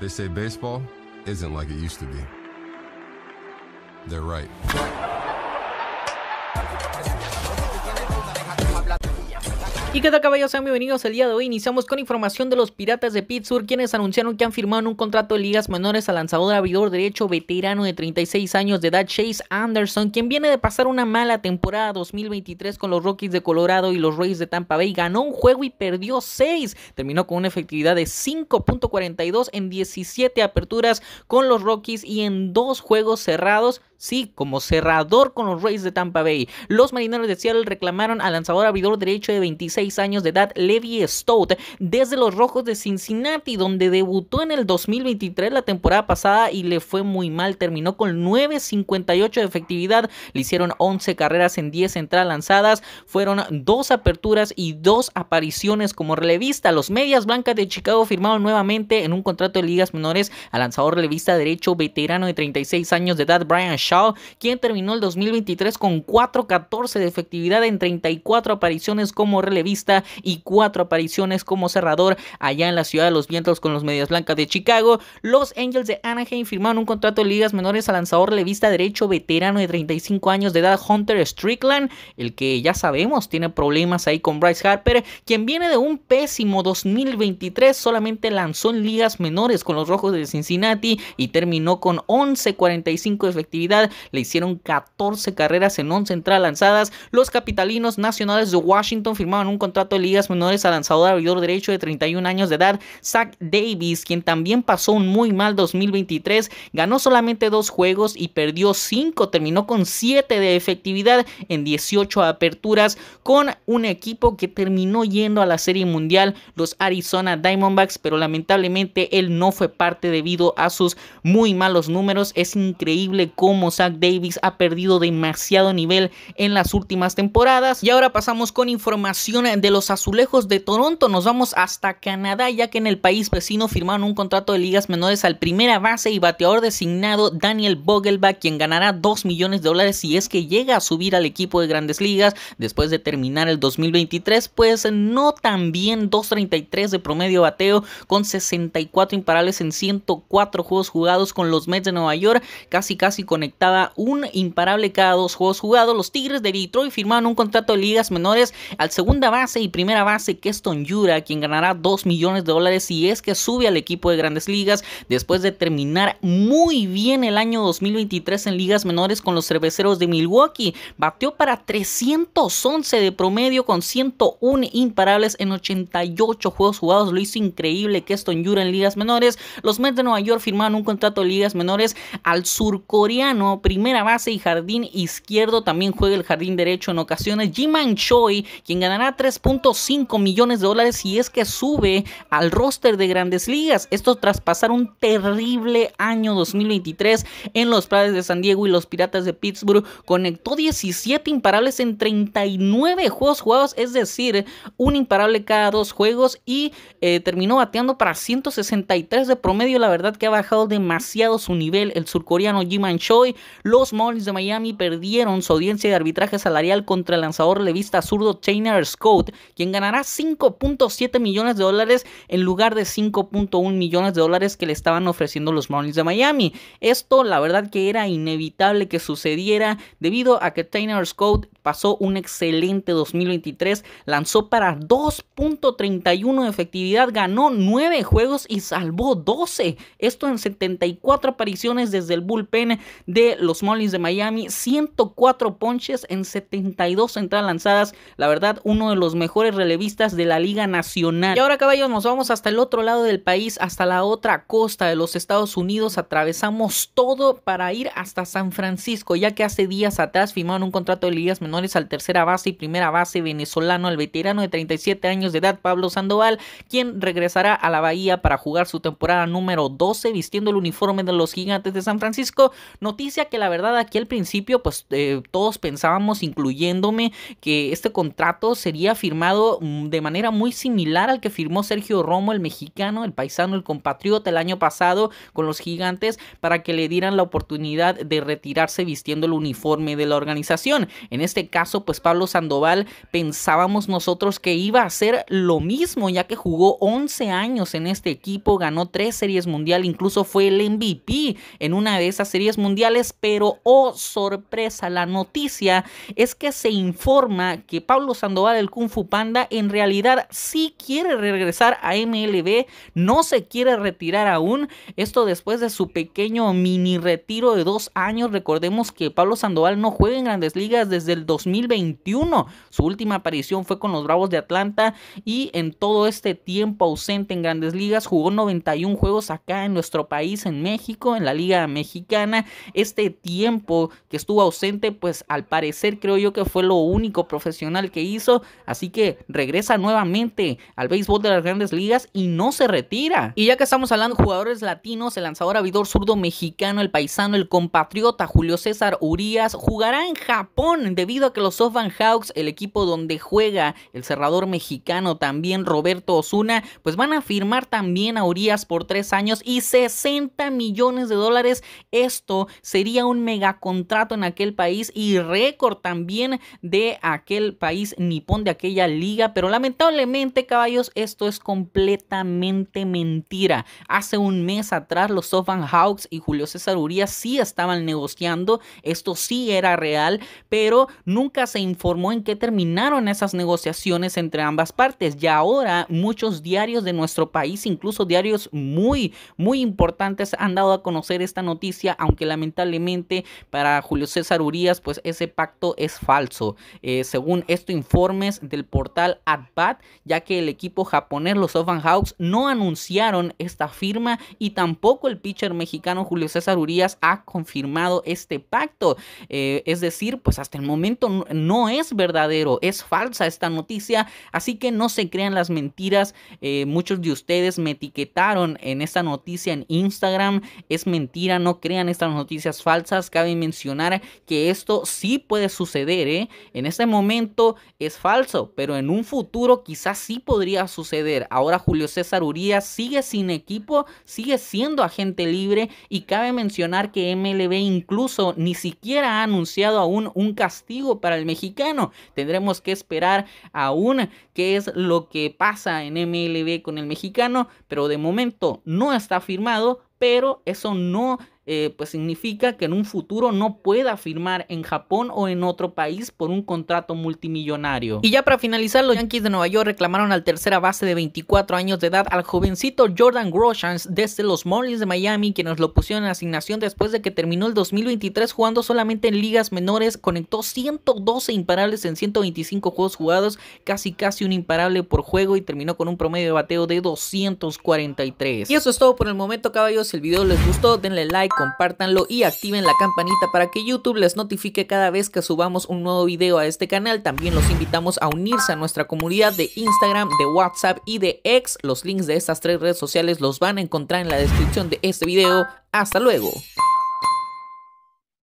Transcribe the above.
They say baseball isn't like it used to be. They're right. ¿Y qué tal caballos? Sean bienvenidos el día de hoy. Iniciamos con información de los Piratas de Pittsburgh, quienes anunciaron que han firmado un contrato de ligas menores al lanzador abridor derecho veterano de 36 años de edad, Chase Anderson, quien viene de pasar una mala temporada 2023 con los Rockies de Colorado y los Rays de Tampa Bay. Ganó un juego y perdió 6. Terminó con una efectividad de 5.42 en 17 aperturas con los Rockies y en dos juegos cerrados Sí, como cerrador con los Rays de Tampa Bay. Los marineros de Seattle reclamaron al lanzador abridor derecho de 26 años de edad, Levi Stout, desde los Rojos de Cincinnati, donde debutó en el 2023 la temporada pasada y le fue muy mal. Terminó con 9.58 de efectividad. Le hicieron 11 carreras en 10 entradas lanzadas. Fueron dos aperturas y dos apariciones como relevista. Los Medias Blancas de Chicago firmaron nuevamente en un contrato de ligas menores al lanzador relevista derecho veterano de 36 años de edad, Brian quien terminó el 2023 con 4-14 de efectividad en 34 apariciones como relevista y 4 apariciones como cerrador allá en la ciudad de los vientos con los Medias Blancas de Chicago. Los Angels de Anaheim firmaron un contrato de ligas menores al lanzador relevista derecho veterano de 35 años de edad Hunter Strickland, el que ya sabemos tiene problemas ahí con Bryce Harper, quien viene de un pésimo 2023, solamente lanzó en ligas menores con los Rojos de Cincinnati y terminó con 11.45 de efectividad le hicieron 14 carreras en 11 entradas lanzadas. Los capitalinos nacionales de Washington firmaron un contrato de ligas menores a lanzador de abridor derecho de 31 años de edad, Zach Davis, quien también pasó un muy mal 2023, ganó solamente dos juegos y perdió cinco terminó con 7 de efectividad en 18 aperturas con un equipo que terminó yendo a la Serie Mundial, los Arizona Diamondbacks, pero lamentablemente él no fue parte debido a sus muy malos números. Es increíble cómo Zach Davis ha perdido demasiado nivel en las últimas temporadas. Y ahora pasamos con información de los azulejos de Toronto. Nos vamos hasta Canadá, ya que en el país vecino firmaron un contrato de ligas menores al primera base y bateador designado Daniel Vogelbach, quien ganará 2 millones de dólares si es que llega a subir al equipo de grandes ligas después de terminar el 2023. Pues no tan bien, 2.33 de promedio bateo con 64 imparables en 104 juegos jugados con los Mets de Nueva York, casi casi conectados un imparable cada dos juegos jugados. Los Tigres de Detroit firmaron un contrato de ligas menores al segunda base y primera base Keston Yura, quien ganará 2 millones de dólares si es que sube al equipo de grandes ligas después de terminar muy bien el año 2023 en ligas menores con los cerveceros de Milwaukee. Batió para 311 de promedio con 101 imparables en 88 juegos jugados. Lo hizo increíble Keston Yura en ligas menores. Los Mets de Nueva York firmaron un contrato de ligas menores al surcoreano primera base y jardín izquierdo. También juega el jardín derecho en ocasiones. Jiman Choi, quien ganará 3.5 millones de dólares si es que sube al roster de grandes ligas. Esto tras pasar un terrible año 2023 en los prades de San Diego y los Piratas de Pittsburgh. Conectó 17 imparables en 39 juegos jugados, es decir, un imparable cada dos juegos y eh, terminó bateando para 163 de promedio. La verdad que ha bajado demasiado su nivel el surcoreano Jiman Choi los Marlins de Miami perdieron su audiencia de arbitraje salarial contra el lanzador levista zurdo Tanner Scott, quien ganará 5.7 millones de dólares en lugar de 5.1 millones de dólares que le estaban ofreciendo los Marlins de Miami. Esto la verdad que era inevitable que sucediera debido a que Tanner Scott pasó un excelente 2023, lanzó para 2.31 de efectividad, ganó 9 juegos y salvó 12. Esto en 74 apariciones desde el bullpen de los Marlins de Miami, 104 ponches en 72 entradas lanzadas. La verdad, uno de los mejores relevistas de la Liga Nacional. Y ahora, caballos, nos vamos hasta el otro lado del país, hasta la otra costa de los Estados Unidos. Atravesamos todo para ir hasta San Francisco, ya que hace días atrás firmaron un contrato de ligas menores al tercera base y primera base venezolano, el veterano de 37 años de edad, Pablo Sandoval, quien regresará a la Bahía para jugar su temporada número 12 vistiendo el uniforme de los gigantes de San Francisco. Noticia que la verdad aquí al principio pues eh, todos pensábamos, incluyéndome, que este contrato sería firmado mm, de manera muy similar al que firmó Sergio Romo, el mexicano, el paisano, el compatriota el año pasado con los gigantes para que le dieran la oportunidad de retirarse vistiendo el uniforme de la organización. En este este caso, pues Pablo Sandoval pensábamos nosotros que iba a ser lo mismo, ya que jugó 11 años en este equipo, ganó tres series mundial, incluso fue el MVP en una de esas series mundiales, pero oh sorpresa, la noticia es que se informa que Pablo Sandoval, el Kung Fu Panda, en realidad sí quiere regresar a MLB, no se quiere retirar aún, esto después de su pequeño mini retiro de dos años, recordemos que Pablo Sandoval no juega en grandes ligas desde el 2021. Su última aparición fue con los Bravos de Atlanta y en todo este tiempo ausente en grandes ligas jugó 91 juegos acá en nuestro país, en México, en la Liga Mexicana. Este tiempo que estuvo ausente, pues al parecer creo yo que fue lo único profesional que hizo. Así que regresa nuevamente al béisbol de las grandes ligas y no se retira. Y ya que estamos hablando de jugadores latinos, el lanzador abidor zurdo mexicano, el paisano, el compatriota Julio César Urias, jugará en Japón debido a que los Softbank Hawks, el equipo donde juega el cerrador mexicano también Roberto Osuna, pues van a firmar también a Urias por tres años y 60 millones de dólares. Esto sería un megacontrato en aquel país y récord también de aquel país nipón de aquella liga, pero lamentablemente caballos esto es completamente mentira. Hace un mes atrás los Softbank Hawks y Julio César Urias sí estaban negociando, esto sí era real, pero nunca se informó en qué terminaron esas negociaciones entre ambas partes. Y ahora muchos diarios de nuestro país, incluso diarios muy, muy importantes, han dado a conocer esta noticia, aunque lamentablemente para Julio César Urias, pues ese pacto es falso. Eh, según estos informes del portal AdBat, ya que el equipo japonés, los Ovan Hawks, no anunciaron esta firma y tampoco el pitcher mexicano Julio César Urías ha confirmado este pacto. Eh, es decir, pues hasta el momento no es verdadero, es falsa esta noticia, así que no se crean las mentiras. Eh, muchos de ustedes me etiquetaron en esta noticia en Instagram, es mentira, no crean estas noticias falsas. Cabe mencionar que esto sí puede suceder, ¿eh? en este momento es falso, pero en un futuro quizás sí podría suceder. Ahora Julio César Uría sigue sin equipo, sigue siendo agente libre y cabe mencionar que MLB incluso ni siquiera ha anunciado aún un castigo para el mexicano. Tendremos que esperar aún qué es lo que pasa en MLB con el mexicano, pero de momento no está firmado, pero eso no eh, pues significa que en un futuro no pueda firmar en Japón o en otro país por un contrato multimillonario. Y ya para finalizar, los Yankees de Nueva York reclamaron al tercera base de 24 años de edad al jovencito Jordan Groshans desde los Marlins de Miami, nos lo pusieron en asignación después de que terminó el 2023 jugando solamente en ligas menores, conectó 112 imparables en 125 juegos jugados, casi casi un imparable por juego y terminó con un promedio de bateo de 243. Y eso es todo por el momento, caballos. Si el video les gustó, denle like compártanlo y activen la campanita para que YouTube les notifique cada vez que subamos un nuevo video a este canal. También los invitamos a unirse a nuestra comunidad de Instagram, de WhatsApp y de X. Los links de estas tres redes sociales los van a encontrar en la descripción de este video. Hasta luego.